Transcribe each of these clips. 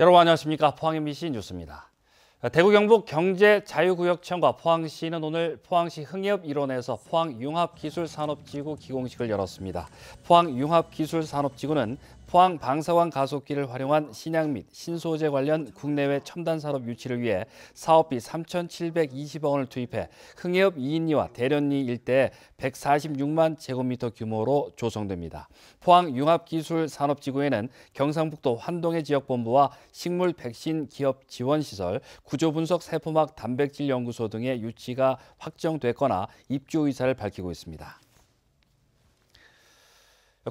여러분 안녕하십니까 포항MBC 뉴스입니다. 대구 경북 경제자유구역청과 포항시는 오늘 포항시 흥협 일원에서 포항융합기술산업지구 기공식을 열었습니다. 포항융합기술산업지구는 포항 방사원 가속기를 활용한 신약 및 신소재 관련 국내외 첨단 산업 유치를 위해 사업비 3,720억 원을 투입해 흥해읍 이인리와 대련리 일대에 146만 제곱미터 규모로 조성됩니다. 포항 융합기술산업지구에는 경상북도 환동해 지역본부와 식물 백신 기업 지원시설, 구조분석 세포막 단백질 연구소 등의 유치가 확정됐거나 입주 의사를 밝히고 있습니다.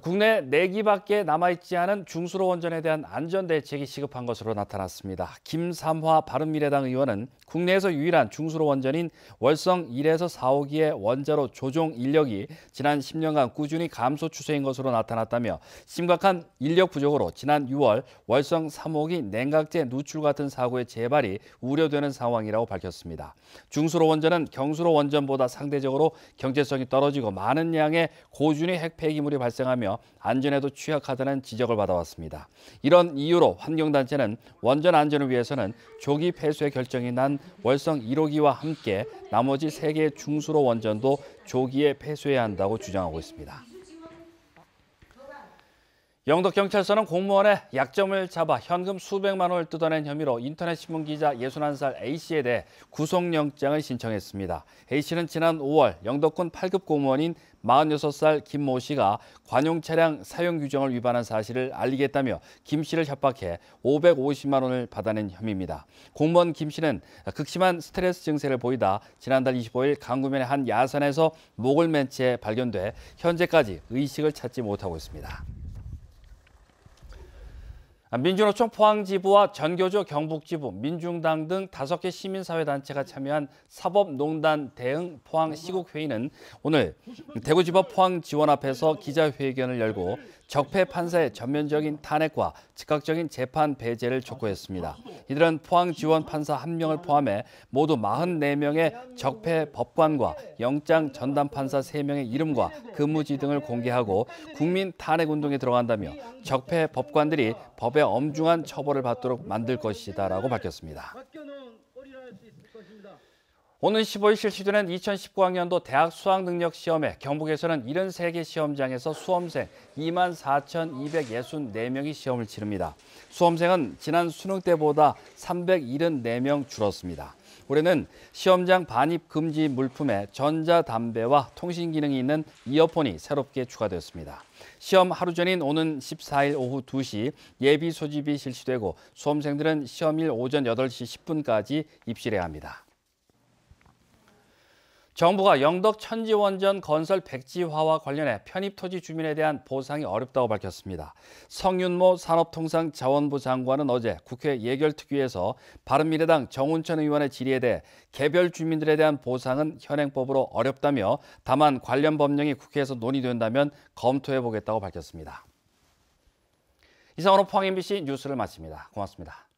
국내 4기밖에 남아있지 않은 중수로 원전에 대한 안전 대책이 시급한 것으로 나타났습니다. 김삼화 바른미래당 의원은 국내에서 유일한 중수로 원전인 월성 1에서 4호기의 원자로 조종 인력이 지난 10년간 꾸준히 감소 추세인 것으로 나타났다며 심각한 인력 부족으로 지난 6월 월성 3호기 냉각제 누출 같은 사고의 재발이 우려되는 상황이라고 밝혔습니다. 중수로 원전은 경수로 원전보다 상대적으로 경제성이 떨어지고 많은 양의 고준위 핵폐기물이 발생하며 안전에도 취약하다는 지적을 받아왔습니다. 이런 이유로 환경단체는 원전 안전을 위해서는 조기 폐쇄 결정이 난 월성 1호기와 함께 나머지 3개의 중수로 원전도 조기에 폐쇄해야 한다고 주장하고 있습니다. 영덕경찰서는 공무원의 약점을 잡아 현금 수백만 원을 뜯어낸 혐의로 인터넷신문 기자 61살 A씨에 대해 구속영장을 신청했습니다. A씨는 지난 5월 영덕군 8급 공무원인 46살 김 모 씨가 관용 차량 사용 규정을 위반한 사실을 알리겠다며 김 씨를 협박해 550만 원을 받아낸 혐의입니다. 공무원 김 씨는 극심한 스트레스 증세를 보이다 지난달 25일 강구면의 한 야산에서 목을 맨 채 발견돼 현재까지 의식을 찾지 못하고 있습니다. 민주노총 포항지부와 전교조 경북지부, 민중당 등 다섯 개 시민사회단체가 참여한 사법농단 대응 포항 시국회의는 오늘 대구지법 포항지원 앞에서 기자회견을 열고 적폐 판사의 전면적인 탄핵과 즉각적인 재판 배제를 촉구했습니다. 아, 이들은 포항 지원 판사 1명을 포함해 모두 44명의 적폐 법관과 영장 전담 판사 3명의 이름과 근무지 등을 공개하고 국민 탄핵 운동에 들어간다며 적폐 법관들이 법의 엄중한 처벌을 받도록 만들 것이다라고 밝혔습니다. 오는 15일 실시되는 2019학년도 대학 수학능력시험에 경북에서는 73개 시험장에서 수험생 2만 4,264명이 시험을 치릅니다. 수험생은 지난 수능 때보다 374명 줄었습니다. 올해는 시험장 반입 금지 물품에 전자담배와 통신 기능이 있는 이어폰이 새롭게 추가되었습니다. 시험 하루 전인 오는 14일 오후 2시 예비 소집이 실시되고 수험생들은 시험일 오전 8시 10분까지 입실해야 합니다. 정부가 영덕 천지원전 건설 백지화와 관련해 편입토지 주민에 대한 보상이 어렵다고 밝혔습니다. 성윤모 산업통상자원부 장관은 어제 국회 예결특위에서 바른미래당 정운천 의원의 질의에 대해 개별 주민들에 대한 보상은 현행법으로 어렵다며 다만 관련 법령이 국회에서 논의된다면 검토해보겠다고 밝혔습니다. 이상으로 포항 MBC 뉴스를 마칩니다. 고맙습니다.